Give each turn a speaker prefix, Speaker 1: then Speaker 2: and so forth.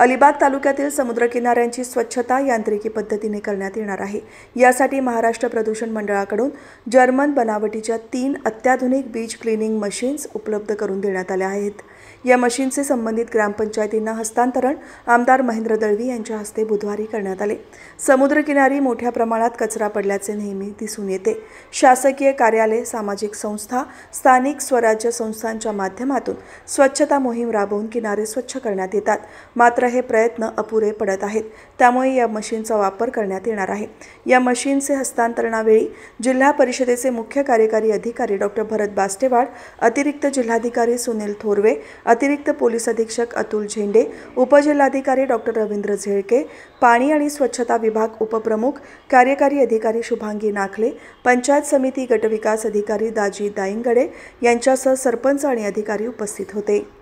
Speaker 1: अलिबाग तालुक्यातील समुद्रकिनाऱ्यांची स्वच्छता यांत्रिकी पद्धतीने करण्यात येणार आहे यासाठी महाराष्ट्र प्रदूषण मंडळाकडून जर्मन बनावटीच्या तीन अत्याधुनिक बीच क्लिनिंग मशीन्स उपलब्ध करून देण्यात आल्या आहेत या मशीनचे संबंधित ग्रामपंचायतींना हस्तांतरण आमदार महेंद्र दळवी यांच्या हस्ते बुधवारी करण्यात आले समुद्रकिनारी मोठ्या प्रमाणात कचरा पडल्याचे नेहमी दिसून येते शासकीय कार्यालय सामाजिक संस्था स्थानिक स्वराज्य संस्थांच्या माध्यमातून स्वच्छता मोहीम राबवून किनारे स्वच्छ करण्यात येतात मात्र हे प्रयत्न अपुरे पडत आहेत त्यामुळे या मशीनचा वापर करण्यात येणार आहे या मशीनचे हस्तांतरणावेळी जिल्हा परिषदेचे मुख्य कार्यकारी अधिकारी डॉक्टर भरत बास्टेवाड अतिरिक्त जिल्हाधिकारी सुनील थोरवे अतिरिक्त पोलीस अधीक्षक अतुल झेंडे उपजिल्हाधिकारी डॉक्टर रवींद्र झेळके पाणी आणि स्वच्छता विभाग उपप्रमुख कार्यकारी अधिकारी शुभांगी नाखले पंचायत समिती गटविकास अधिकारी दाजी दाईंगडे यांच्यासह सरपंच आणि अधिकारी उपस्थित होते